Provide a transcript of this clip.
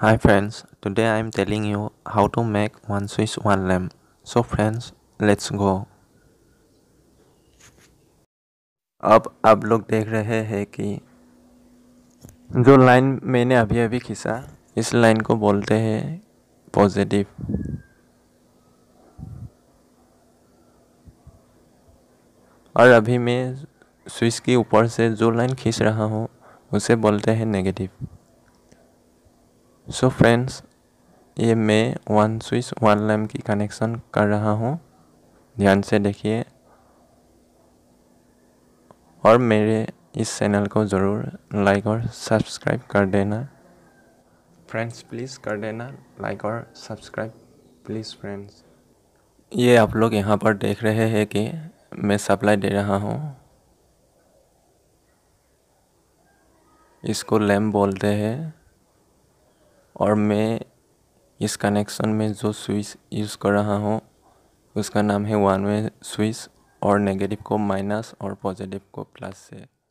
Hi friends, today I am telling you how to make one switch one lamp. So friends, let's go. अब आप लोग देख रहे हैं कि जो लाइन मैंने अभी अभी खींचा इस लाइन को बोलते हैं पॉजिटिव और अभी मैं स्विच के ऊपर से जो लाइन खींच रहा हूँ उसे बोलते हैं नेगेटिव सो so फ्रेंड्स ये मैं वन स्विच वन लैम्प की कनेक्शन कर रहा हूँ ध्यान से देखिए और मेरे इस चैनल को ज़रूर लाइक और सब्सक्राइब कर देना फ्रेंड्स प्लीज़ कर देना लाइक और सब्सक्राइब प्लीज़ फ्रेंड्स ये आप लोग यहाँ पर देख रहे हैं कि मैं सप्लाई दे रहा हूँ इसको लैम्प बोलते हैं और मैं इस कनेक्शन में जो स्विच यूज़ कर रहा हूँ उसका नाम है वन वे स्विच और नेगेटिव को माइनस और पॉजिटिव को प्लस से